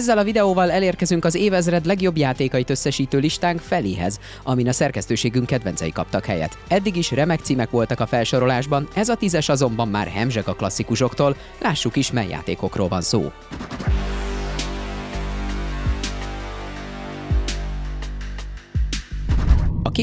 Ezzel a videóval elérkezünk az évezred legjobb játékait összesítő listánk feléhez, amin a szerkesztőségünk kedvencei kaptak helyet. Eddig is remek címek voltak a felsorolásban, ez a tízes azonban már hemzseg a klasszikusoktól, lássuk is, mely játékokról van szó.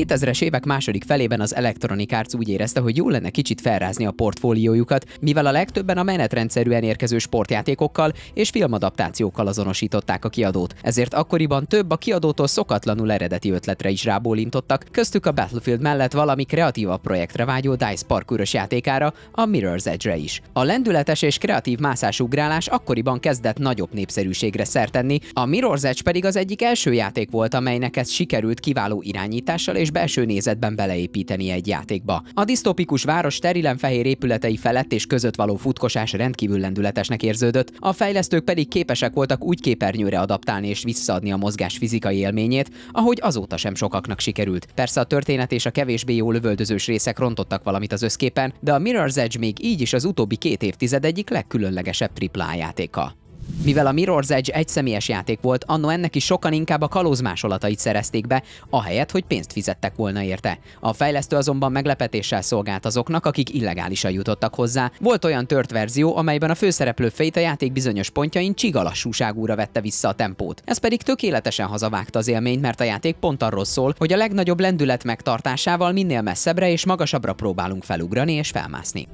2000-es évek második felében az Electronic Arts úgy érezte, hogy jó lenne kicsit felrázni a portfóliójukat, mivel a legtöbben a menetrendszerűen érkező sportjátékokkal és filmadaptációkkal azonosították a kiadót. Ezért akkoriban több a kiadótól szokatlanul eredeti ötletre is rábólintottak, köztük a Battlefield mellett valami kreatívabb projektre vágyó Dice parkőrös játékára, a Mirror's Edge-re is. A lendületes és kreatív mászásugrálás akkoriban kezdett nagyobb népszerűségre szertenni, a Mirror's Edge pedig az egyik első játék volt, amelynek ez sikerült kiváló irányítással és és belső nézetben beleépíteni egy játékba. A disztopikus város sterilen fehér épületei felett és között való futkosás rendkívül lendületesnek érződött, a fejlesztők pedig képesek voltak úgy képernyőre adaptálni és visszaadni a mozgás fizikai élményét, ahogy azóta sem sokaknak sikerült. Persze a történet és a kevésbé jó lövöldözős részek rontottak valamit az összképen, de a Mirror's Edge még így is az utóbbi két évtized egyik legkülönlegesebb játéka. Mivel a Mirror's Edge egy személyes játék volt, annó ennek is sokan inkább a kalóz másolatait szerezték be, ahelyett, hogy pénzt fizettek volna érte. A fejlesztő azonban meglepetéssel szolgált azoknak, akik illegálisan jutottak hozzá. Volt olyan tört verzió, amelyben a főszereplő fejt a játék bizonyos pontjain csigalassúságúra vette vissza a tempót. Ez pedig tökéletesen hazavágta az élményt, mert a játék pont arról szól, hogy a legnagyobb lendület megtartásával minél messzebbre és magasabbra próbálunk felugrani és felmászni.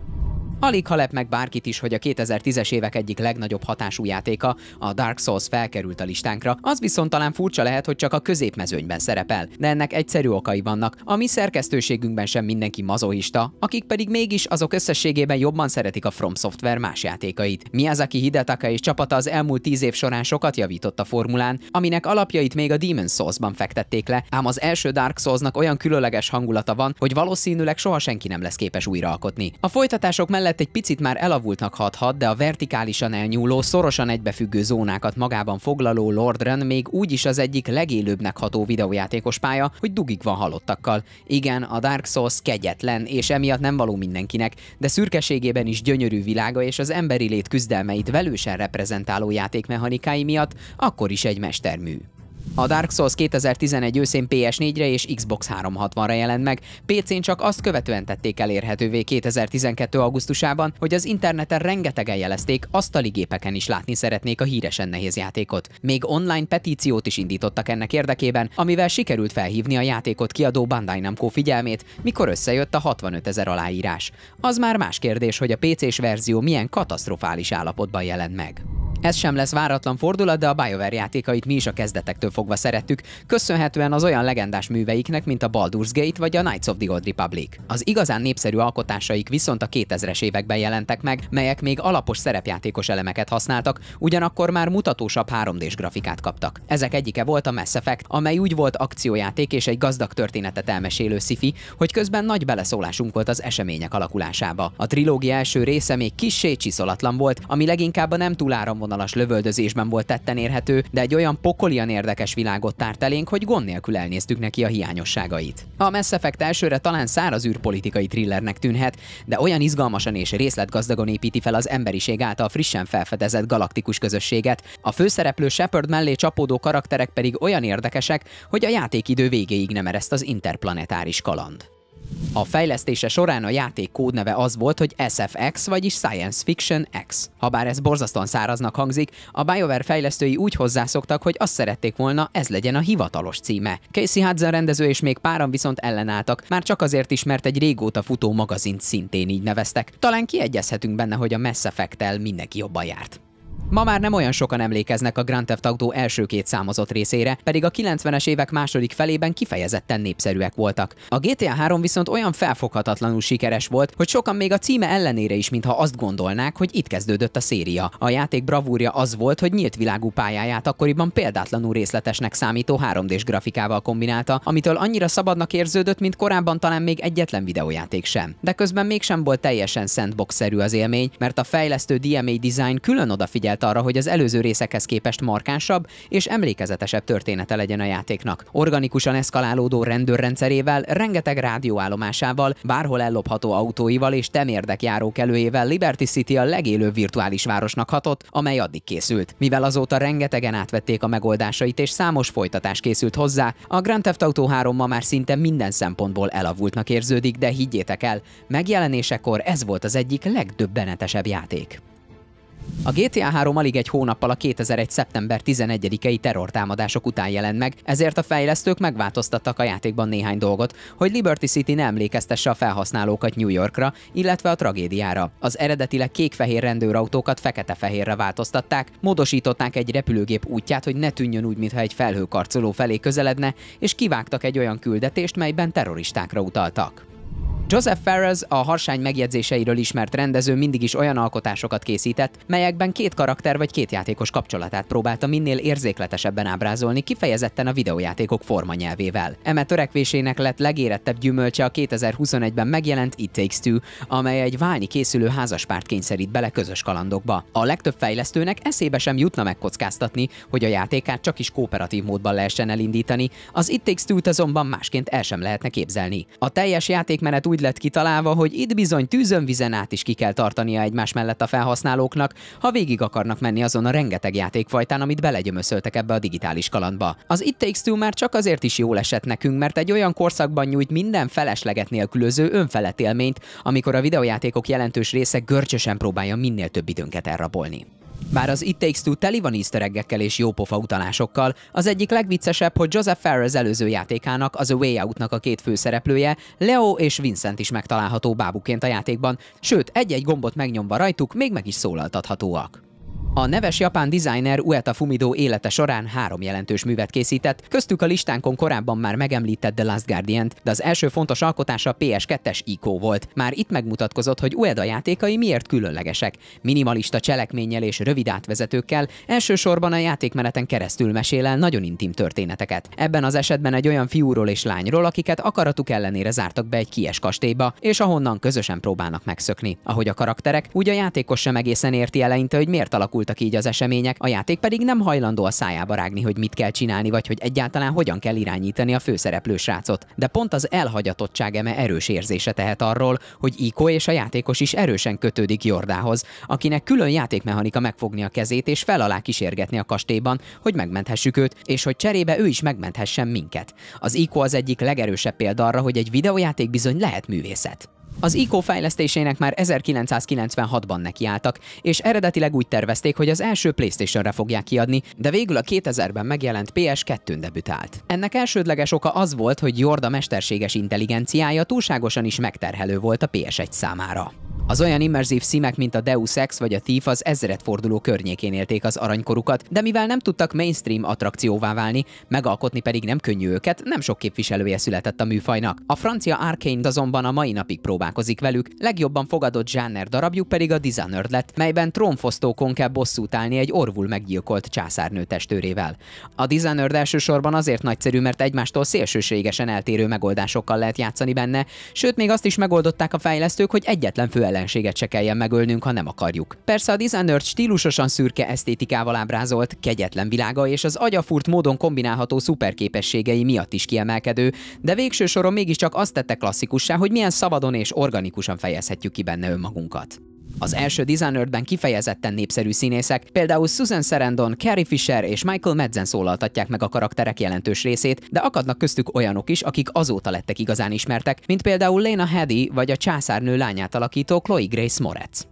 Alig ha lep meg bárkit is, hogy a 2010-es évek egyik legnagyobb hatású játéka, a Dark Souls felkerült a listánkra, az viszont talán furcsa lehet, hogy csak a középmezőnyben szerepel, de ennek egyszerű okai vannak. A mi szerkesztőségünkben sem mindenki mazoista, akik pedig mégis azok összességében jobban szeretik a From Software más játékait. Miyazaki Hidetaka és csapata az elmúlt tíz év során sokat javított a formulán, aminek alapjait még a Demon Souls-ban fektették le, ám az első Dark Souls-nak olyan különleges hangulata van, hogy valószínűleg soha senki nem lesz képes újraalkotni. A folytatások mellett mellett egy picit már elavultnak hathat, de a vertikálisan elnyúló, szorosan egybefüggő zónákat magában foglaló Lordran még úgy is az egyik legélőbbnek ható videójátékos pálya, hogy dugig van halottakkal. Igen, a Dark Souls kegyetlen, és emiatt nem való mindenkinek, de szürkeségében is gyönyörű világa és az emberi lét küzdelmeit velősen reprezentáló játékmechanikái miatt akkor is egy mestermű. A Dark Souls 2011 őszén PS4-re és Xbox 360-ra jelent meg, PC-n csak azt követően tették elérhetővé 2012. augusztusában, hogy az interneten rengetegen jelezték, asztali gépeken is látni szeretnék a híresen nehéz játékot. Még online petíciót is indítottak ennek érdekében, amivel sikerült felhívni a játékot kiadó Bandai Namco figyelmét, mikor összejött a 65 ezer aláírás. Az már más kérdés, hogy a PC-s verzió milyen katasztrofális állapotban jelent meg. Ez sem lesz váratlan fordulat, de a BioWare játékait mi is a kezdetektől fogva szerettük, köszönhetően az olyan legendás műveiknek, mint a Baldur's Gate vagy a Knights of the Old Republic. Az igazán népszerű alkotásaik viszont a 2000-es években jelentek meg, melyek még alapos szerepjátékos elemeket használtak, ugyanakkor már mutatósabb 3D-s grafikát kaptak. Ezek egyike volt a Mass Effect, amely úgy volt akciójáték és egy gazdag történetet elmesélő sci fi hogy közben nagy beleszólásunk volt az események alakulásába. A trilógia első része még kissé csiszolatlan volt, ami leginkább a nem túl áramvonalas színvonalas lövöldözésben volt tetten érhető, de egy olyan pokolian érdekes világot tárt elénk, hogy gond nélkül elnéztük neki a hiányosságait. A Mass Effect elsőre talán száraz űrpolitikai thrillernek tűnhet, de olyan izgalmasan és részletgazdagon építi fel az emberiség által frissen felfedezett galaktikus közösséget. A főszereplő Shepard mellé csapódó karakterek pedig olyan érdekesek, hogy a játékidő végéig nem ereszt az interplanetáris kaland. A fejlesztése során a játék kódneve az volt, hogy SFX, vagyis Science Fiction X. Habár ez borzasztóan száraznak hangzik, a BioWare fejlesztői úgy hozzászoktak, hogy azt szerették volna, ez legyen a hivatalos címe. Casey Hudson rendező és még páran viszont ellenálltak, már csak azért is, mert egy régóta futó magazint szintén így neveztek. Talán kiegyezhetünk benne, hogy a Mass Effect-tel mindenki jobban járt. Ma már nem olyan sokan emlékeznek a Grand Theft Auto első két számozott részére, pedig a 90-es évek második felében kifejezetten népszerűek voltak. A GTA 3 viszont olyan felfoghatatlanul sikeres volt, hogy sokan még a címe ellenére is mintha azt gondolnák, hogy itt kezdődött a széria. A játék bravúrja az volt, hogy nyílt világú pályáját akkoriban példátlanul részletesnek számító 3 d grafikával kombinálta, amitől annyira szabadnak érződött, mint korábban talán még egyetlen videójáték sem. De közben mégsem volt teljesen sandbox-szerű az élmény, mert a fejlesztő DMA Design külön odafigyelt arra, hogy az előző részekhez képest markánsabb és emlékezetesebb története legyen a játéknak. Organikusan eszkalálódó rendőrrendszerével, rengeteg rádióállomásával, bárhol ellopható autóival és temérdek járókelőjével Liberty City a legélőbb virtuális városnak hatott, amely addig készült. Mivel azóta rengetegen átvették a megoldásait és számos folytatás készült hozzá, a Grand Theft Auto 3 ma már szinte minden szempontból elavultnak érződik, de higgyétek el, megjelenésekor ez volt az egyik legdöbbenetesebb játék. A GTA 3 alig egy hónappal a 2001. szeptember 11-i terrortámadások után jelent meg, ezért a fejlesztők megváltoztattak a játékban néhány dolgot, hogy Liberty City ne emlékeztesse a felhasználókat New Yorkra, illetve a tragédiára. Az eredetileg kék-fehér rendőrautókat fekete-fehérre változtatták, módosították egy repülőgép útját, hogy ne tűnjön úgy, mintha egy felhőkarcoló felé közeledne, és kivágtak egy olyan küldetést, melyben terroristákra utaltak. Joseph Ferrez, a harsány megjegyzéseiről ismert rendező mindig is olyan alkotásokat készített, melyekben két karakter vagy két játékos kapcsolatát próbálta minél érzékletesebben ábrázolni, kifejezetten a videójátékok nyelvével. Eme törekvésének lett legérettebb gyümölcse a 2021-ben megjelent It Takes Two, amely egy válni készülő házaspárt kényszerít bele közös kalandokba. A legtöbb fejlesztőnek eszébe sem jutna megkockáztatni, hogy a játékát csak is kooperatív módban lehessen elindítani, az It Takes Two-t azonban másként el sem lehetne képzelni. A teljes játékmenet úgy lett kitalálva, hogy itt bizony tűzön vizen át is ki kell tartania egymás mellett a felhasználóknak, ha végig akarnak menni azon a rengeteg játékfajtán, amit belegyömöszöltek ebbe a digitális kalandba. Az It Takes Two már csak azért is jól esett nekünk, mert egy olyan korszakban nyújt minden felesleget nélkülöző önfelett élményt, amikor a videojátékok jelentős része görcsösen próbálja minél több időnket elrabolni. Bár az It Takes Two teli van easter és jópofa utalásokkal, az egyik legviccesebb, hogy Joseph Ferrez előző játékának, az A Way Out-nak a két főszereplője, Leo és Vincent is megtalálható bábuként a játékban, sőt egy-egy gombot megnyomva rajtuk még meg is szólaltathatóak. A neves japán designer Ueta Fumido élete során három jelentős művet készített, köztük a listánkon korábban már megemlített The Last guardian de az első fontos alkotása PS2-es ICO volt. Már itt megmutatkozott, hogy Ueda játékai miért különlegesek. Minimalista cselekménnyel és rövid átvezetőkkel, elsősorban a játékmeneten keresztül mesél el nagyon intim történeteket. Ebben az esetben egy olyan fiúról és lányról, akiket akaratuk ellenére zártak be egy kies kastélyba, és ahonnan közösen próbálnak megszökni. Ahogy a karakterek, úgy a játékos sem egészen érti eleinte, hogy miért alakul alakultak így az események, a játék pedig nem hajlandó a szájába rágni, hogy mit kell csinálni, vagy hogy egyáltalán hogyan kell irányítani a főszereplő srácot. De pont az elhagyatottság eme erős érzése tehet arról, hogy Iko és a játékos is erősen kötődik Jordához, akinek külön játékmechanika megfogni a kezét és fel alá kísérgetni a kastélyban, hogy megmenthessük őt, és hogy cserébe ő is megmenthessen minket. Az Iko az egyik legerősebb példa arra, hogy egy videójáték bizony lehet művészet. Az ICO fejlesztésének már 1996-ban nekiálltak, és eredetileg úgy tervezték, hogy az első PlayStation-re fogják kiadni, de végül a 2000-ben megjelent PS2-n debütált. Ennek elsődleges oka az volt, hogy Jorda mesterséges intelligenciája túlságosan is megterhelő volt a PS1 számára. Az olyan immerzív szímek, mint a Deus Ex vagy a Thief az ezredforduló környékén élték az aranykorukat, de mivel nem tudtak mainstream attrakcióvá válni, megalkotni pedig nem könnyű őket, nem sok képviselője született a műfajnak. A francia Arkane azonban a mai napig próbál találkozik velük, legjobban fogadott zsáner darabjuk pedig a Dishonored lett, melyben trónfosztókon kell bosszút állni egy orvul meggyilkolt császárnő testőrével. A Dishonored elsősorban azért nagyszerű, mert egymástól szélsőségesen eltérő megoldásokkal lehet játszani benne, sőt még azt is megoldották a fejlesztők, hogy egyetlen fő ellenséget se kelljen megölnünk, ha nem akarjuk. Persze a Dishonored stílusosan szürke esztétikával ábrázolt, kegyetlen világa és az agyafurt módon kombinálható szuperképességei miatt is kiemelkedő, de végső soron mégiscsak azt tette klasszikussá, hogy milyen szabadon és organikusan fejezhetjük ki benne önmagunkat. Az első Designerdben kifejezetten népszerű színészek, például Susan Sarandon, Carrie Fisher és Michael Madsen szólaltatják meg a karakterek jelentős részét, de akadnak köztük olyanok is, akik azóta lettek igazán ismertek, mint például Lena Headey vagy a császárnő lányát alakító Chloe Grace Moretz.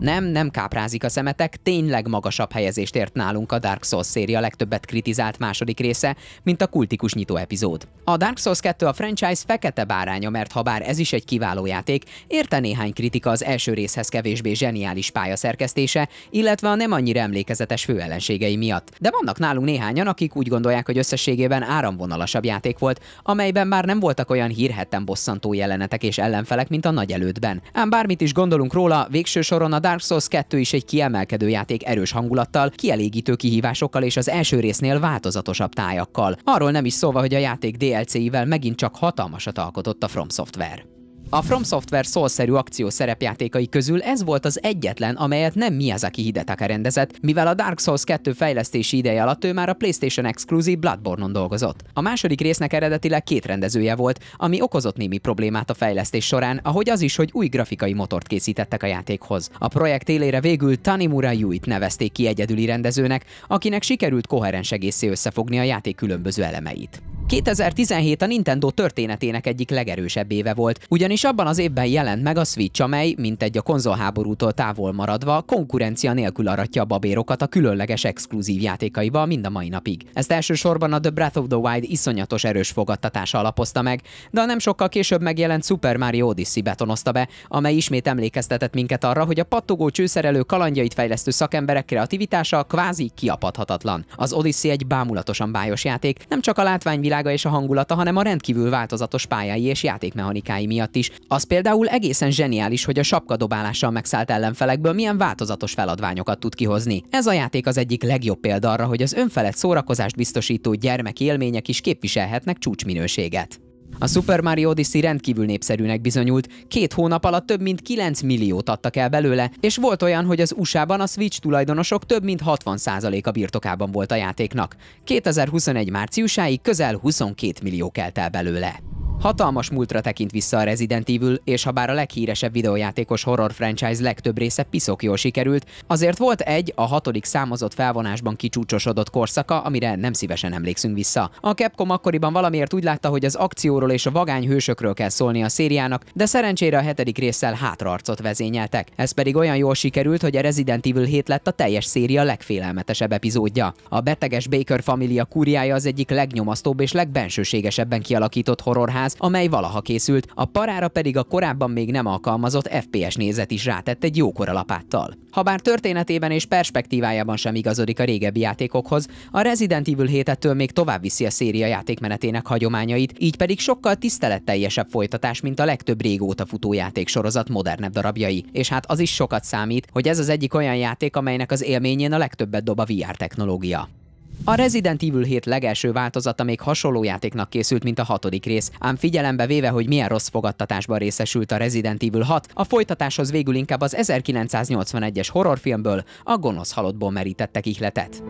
Nem, nem káprázik a szemetek, tényleg magasabb helyezést ért nálunk a Dark Souls széria legtöbbet kritizált második része, mint a kultikus nyitó epizód. A Dark Souls 2 a franchise fekete báránya, mert ha bár ez is egy kiváló játék, érte néhány kritika az első részhez kevésbé zseniális pályaszerkesztése, illetve a nem annyira emlékezetes főellenségei miatt. De vannak nálunk néhányan, akik úgy gondolják, hogy összességében áramvonalasabb játék volt, amelyben már nem voltak olyan hírhetten bosszantó jelenetek és ellenfelek, mint a nagy előttben, Ám bármit is gondolunk róla, végső soron a Dark Dark Souls 2 is egy kiemelkedő játék erős hangulattal, kielégítő kihívásokkal és az első résznél változatosabb tájakkal. Arról nem is szólva, hogy a játék DLC-ivel megint csak hatalmasat alkotott a From Software. A From Software szólszerű akció szerepjátékai közül ez volt az egyetlen, amelyet nem Miyazaki Hidetaka rendezett, mivel a Dark Souls 2 fejlesztési ideje alatt ő már a PlayStation Exclusive Bloodborne-on dolgozott. A második résznek eredetileg két rendezője volt, ami okozott némi problémát a fejlesztés során, ahogy az is, hogy új grafikai motort készítettek a játékhoz. A projekt élére végül Tanimura Yuit nevezték ki egyedüli rendezőnek, akinek sikerült koherens egészé összefogni a játék különböző elemeit. 2017 a Nintendo történetének egyik legerősebb éve volt, ugyanis abban az évben jelent meg a Switch, amely, mint egy a konzolháborútól távol maradva, konkurencia nélkül aratja a babérokat a különleges exkluzív játékaival mind a mai napig. Ezt elsősorban a The Breath of the Wild iszonyatos erős fogadtatása alapozta meg, de a nem sokkal később megjelent Super Mario Odyssey betonozta be, amely ismét emlékeztetett minket arra, hogy a pattogó csőszerelő kalandjait fejlesztő szakemberek kreativitása kvázi kiapadhatatlan. Az Odyssey egy bámulatosan bájos játék, nem csak a látványvilág gazdasága és a hangulata, hanem a rendkívül változatos pályái és játékmechanikái miatt is. Az például egészen zseniális, hogy a sapka dobálással megszállt ellenfelekből milyen változatos feladványokat tud kihozni. Ez a játék az egyik legjobb példa arra, hogy az önfelett szórakozást biztosító gyermek élmények is képviselhetnek csúcsminőséget. A Super Mario Odyssey rendkívül népszerűnek bizonyult, két hónap alatt több mint 9 milliót adtak el belőle, és volt olyan, hogy az USA-ban a Switch tulajdonosok több mint 60%-a birtokában volt a játéknak. 2021 márciusáig közel 22 millió kelt el belőle. Hatalmas múltra tekint vissza a Resident Evil, és ha bár a leghíresebb videójátékos horror franchise legtöbb része piszok jól sikerült, azért volt egy, a hatodik számozott felvonásban kicsúcsosodott korszaka, amire nem szívesen emlékszünk vissza. A Capcom akkoriban valamiért úgy látta, hogy az akcióról és a vagány hősökről kell szólni a szériának, de szerencsére a hetedik résszel hátraarcot vezényeltek. Ez pedig olyan jól sikerült, hogy a Resident Evil 7 lett a teljes széria legfélelmetesebb epizódja. A beteges Baker família kúriája az egyik legnyomasztóbb és legbensőségesebben kialakított horrorház, 100, amely valaha készült, a parára pedig a korábban még nem alkalmazott FPS nézet is rátett egy jókora lapáttal. Habár történetében és perspektívájában sem igazodik a régebbi játékokhoz, a Resident Evil 7 ettől még tovább viszi a széria játékmenetének hagyományait, így pedig sokkal tiszteletteljesebb folytatás, mint a legtöbb régóta futó játéksorozat modernebb darabjai. És hát az is sokat számít, hogy ez az egyik olyan játék, amelynek az élményén a legtöbbet dob a VR technológia. A Resident Evil 7 legelső változata még hasonló játéknak készült, mint a hatodik rész, ám figyelembe véve, hogy milyen rossz fogadtatásban részesült a Resident Evil 6, a folytatáshoz végül inkább az 1981-es horrorfilmből, a gonosz halottból merítettek ihletet.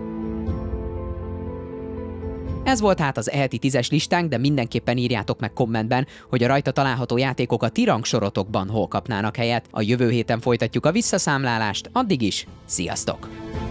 Ez volt hát az eheti tízes listánk, de mindenképpen írjátok meg kommentben, hogy a rajta található játékok a tirang sorotokban hol kapnának helyet. A jövő héten folytatjuk a visszaszámlálást, addig is, sziasztok!